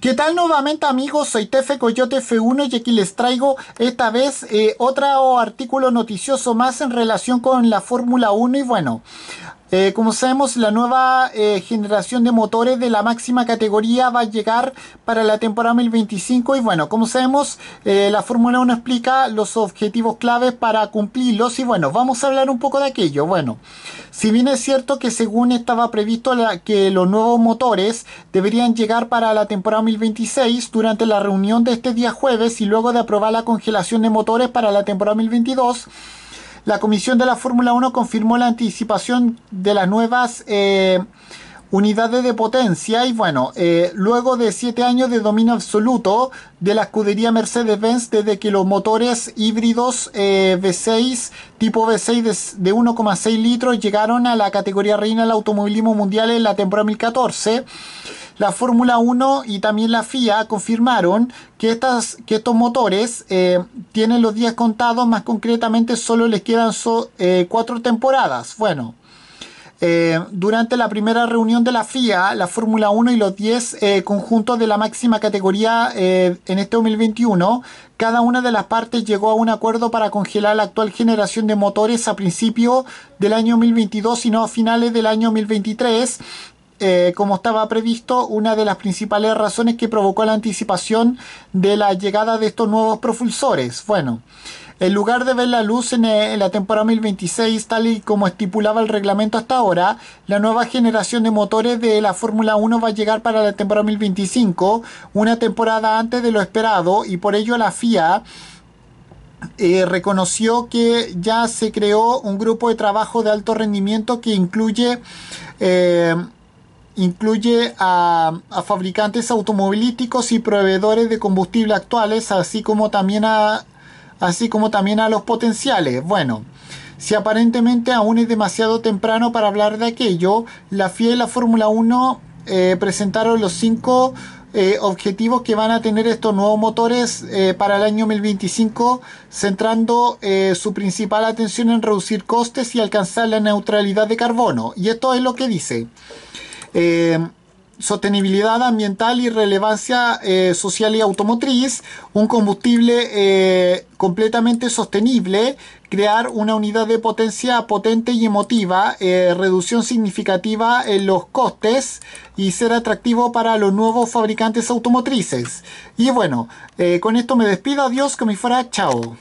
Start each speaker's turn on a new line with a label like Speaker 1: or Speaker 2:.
Speaker 1: ¿Qué tal nuevamente amigos? Soy Tefe Coyote F1 y aquí les traigo esta vez eh, otro artículo noticioso más en relación con la Fórmula 1 y bueno, eh, como sabemos, la nueva eh, generación de motores de la máxima categoría va a llegar para la temporada 2025 y bueno, como sabemos, la Fórmula 1 explica los objetivos claves para cumplirlos y bueno, vamos a hablar un poco de aquello. Bueno, si bien es cierto que según estaba previsto que los nuevos motores deberían llegar para la temporada 2026 durante la reunión de este día jueves y luego de aprobar la congelación de motores para la temporada 2022, la Comisión de la Fórmula 1 confirmó la anticipación de las nuevas... Eh, unidades de potencia y bueno, eh, luego de 7 años de dominio absoluto de la escudería Mercedes-Benz desde que los motores híbridos eh, V6 tipo V6 de, 1,6 litros llegaron a la categoría reina del automovilismo mundial en la temporada 2014 la Fórmula 1 y también la FIA confirmaron que, estas, que estos motores eh, tienen los días contados, más concretamente solo les quedan so, eh, cuatro temporadas. Bueno, eh, durante la primera reunión de la FIA, la Fórmula 1 y los 10 eh, conjuntos de la máxima categoría eh, en este 2021, cada una de las partes llegó a un acuerdo para congelar la actual generación de motores a principios del año 2022 y no a finales del año 2023. como estaba previsto, una de las principales razones que provocó la anticipación de la llegada de estos nuevos propulsores. Bueno, en lugar de ver la luz en, eh, la temporada 2026, tal y como estipulaba el reglamento hasta ahora, la nueva generación de motores de la Fórmula 1 va a llegar para la temporada 2025, una temporada antes de lo esperado, y por ello la FIA eh, reconoció que ya se creó un grupo de trabajo de alto rendimiento que incluye, eh, incluye a, a, fabricantes automovilísticos y proveedores de combustible actuales, así como también a así como también a los potenciales. Bueno, si aparentemente aún es demasiado temprano para hablar de aquello, la FIA y e, la Fórmula 1 eh, presentaron los cinco eh, objetivos que van a tener estos nuevos motores eh, para el año 2025, centrando su principal atención en reducir costes y alcanzar la neutralidad de carbono. Y esto es lo que dice sostenibilidad ambiental y relevancia eh, social y automotriz, un combustible eh, completamente sostenible, crear una unidad de potencia potente y emotiva, eh, reducción significativa en los costes y ser atractivo para los nuevos fabricantes automotrices. Y bueno, con esto me despido, adiós, que me fuera, chao.